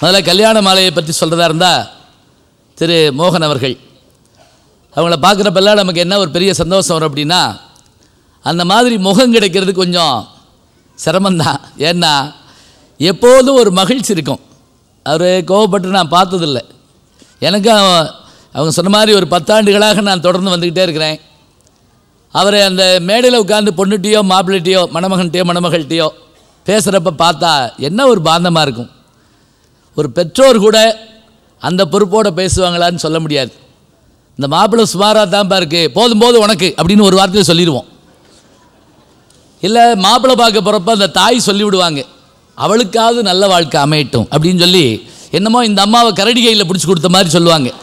முதல்ல கல்யாண மாலையை பற்றி சொல்கிறதா இருந்தால் திரு மோகன் அவர்கள் அவங்கள பார்க்குறப்பெல்லாம் நமக்கு என்ன ஒரு பெரிய சந்தோஷம் வரும் அப்படின்னா அந்த மாதிரி முகம் கிடைக்கிறது கொஞ்சம் சிரமந்தான் ஏன்னா எப்போதும் ஒரு மகிழ்ச்சி இருக்கும் அவர் கோவப்பட்டு நான் பார்த்ததில்லை எனக்கும் அவங்க சொன்ன மாதிரி ஒரு பத்தாண்டுகளாக நான் தொடர்ந்து வந்துக்கிட்டே இருக்கிறேன் அவரை அந்த மேடையில் உட்காந்து பொண்ணுகிட்டையோ மாப்பிள்ளையோ மணமகன்ட்டையோ மணமகள்கிட்டையோ பேசுகிறப்ப பார்த்தா என்ன ஒரு பாந்தமாக இருக்கும் ஒரு பெற்றோர் கூட அந்த பொறுப்போடு பேசுவாங்களான்னு சொல்ல முடியாது இந்த மாப்பிள்ளை சுமாராக தான்ப்பா இருக்குது போதும் போது உனக்கு அப்படின்னு ஒரு வார்த்தையில் சொல்லிடுவோம் இல்லை மாப்பிள்ளை பார்க்க போகிறப்ப அந்த தாய் சொல்லிவிடுவாங்க அவளுக்காவது நல்ல வாழ்க்கை அமையட்டும் அப்படின்னு சொல்லி என்னமோ இந்த அம்மாவை கரடி கையில் பிடிச்சி கொடுத்த மாதிரி சொல்லுவாங்க